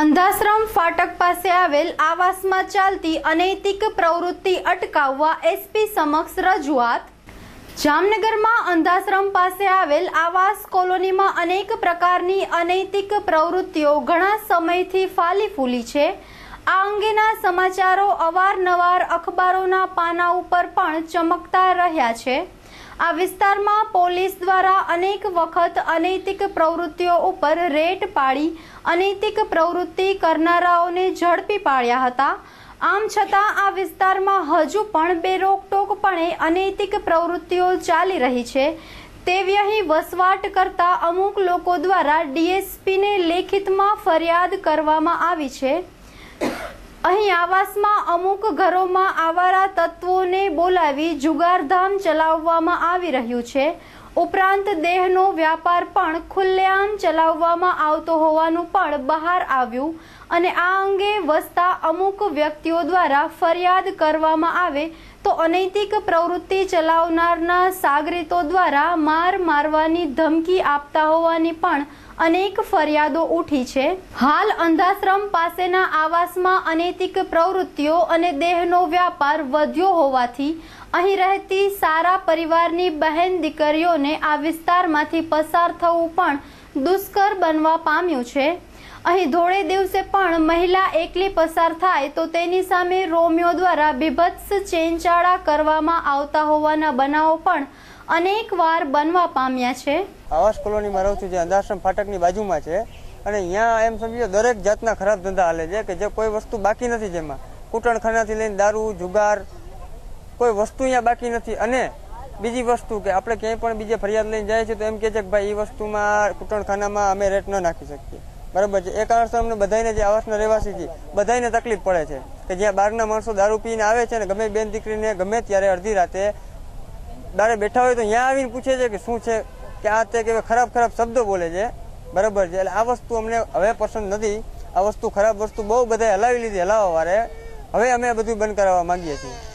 અંધાશ્રમ ફાટક પાસે આવેલ આવાસમાં ચાલતી અનૈતિક પ્રવૃત્તિ અટકાવવા એસપી સમક્ષ રજૂઆત જામનગરમાં અંધાશ્રમ પાસે આવેલ આવાસ કોલોનીમાં અનેક પ્રકારની અનૈતિક પ્રવૃત્તિઓ ઘણા સમયથી ફાલી ફૂલી છે આ અંગેના સમાચારો અવારનવાર અખબારોના પાના ઉપર પણ ચમકતા રહ્યા છે આ વિસ્તારમાં પોલીસ દ્વારા અનેક વખત અનૈતિક પ્રવૃત્તિઓ ઉપર રેટ પાડી અનૈતિક પ્રવૃત્તિ કરનારાઓને ઝડપી પાડ્યા હતા આમ છતાં આ વિસ્તારમાં હજુ પણ બે રોકટોકપણે અનૈતિક પ્રવૃત્તિઓ ચાલી રહી છે તેવી અહીં વસવાટ કરતા અમુક લોકો દ્વારા ડીએસપીને લેખિતમાં ફરિયાદ કરવામાં આવી છે અહીં આવાસમાં અમુક ઘરોમાં આવારા તત્વોને બોલાવી જુગારધામ ચલાવવામાં આવી રહ્યું છે ઉપરાંત દેહનો વ્યાપાર પણ ખુલ્લેઆમ ચલાવવામાં આવતો હોવાનું પણ બહાર આવ્યું અને આ અંગે વસતા અમુક વ્યક્તિઓ દ્વારા ફરિયાદ કરવામાં આવે તો અનૈતિક પ્રવૃત્તિ ચલાવનારના સાગરીતો દ્વારા માર મારવાની ધમકી આપતા હોવાની પણ અનેક ફરિયાદો ઉઠી છે હાલ અંધાશ્રમ પાસેના આવાસમાં અનૈતિક પ્રવૃત્તિઓ અને દેહનો વ્યાપાર વધ્યો હોવાથી અહીં રહેતી સારા પરિવારની બહેન દીકરીઓને આ વિસ્તારમાંથી પસાર થવું પણ દુષ્કર બનવા પામ્યું છે અહીં ધોળે દિવસે પણ મહિલા એકલી પસાર થાય તો તેની સામે રોમિયો દ્વારા બીભત્સ ચેનચાળા કરવામાં આવતા હોવાના બનાવો પણ અનેક વાર બનવા પામ્યા છે આવાસ કોલોનીમાં રહું છું જે અંધાશ્રમ ફાટકની બાજુમાં છે અને અહીંયા એમ સમજો દરેક જાતના ખરાબ ધંધા હાલે છે કે જે કોઈ વસ્તુ બાકી નથી જેમાં કૂટણખાનાથી લઈને દારૂ જુગાર કોઈ વસ્તુ અહીંયા બાકી નથી અને બીજી વસ્તુ કે આપણે ક્યાંય પણ બીજે ફરિયાદ લઈને જાય છે તો એમ કે છે કે ભાઈ એ વસ્તુમાં કૂટણખાનામાં અમે રેટ ન નાખી શકીએ બરાબર છે એ કારણસર અમને બધાને જે આવાસના રહેવાસી છે બધાને તકલીફ પડે છે કે જ્યાં બહારના માણસો દારૂ પીને આવે છે ને ગમે બેન દીકરીને ગમે ત્યારે અડધી રાતે દારે બેઠા હોય તો ત્યાં આવીને પૂછે છે કે શું છે કે આ તે કે ખરાબ ખરાબ શબ્દો બોલે છે બરાબર છે એટલે આ વસ્તુ અમને હવે પસંદ નથી આ વસ્તુ ખરાબ વસ્તુ બહુ બધાએ હલાવી લીધી હલાવવા વારે હવે અમે બધું બંધ કરાવવા માંગીએ છીએ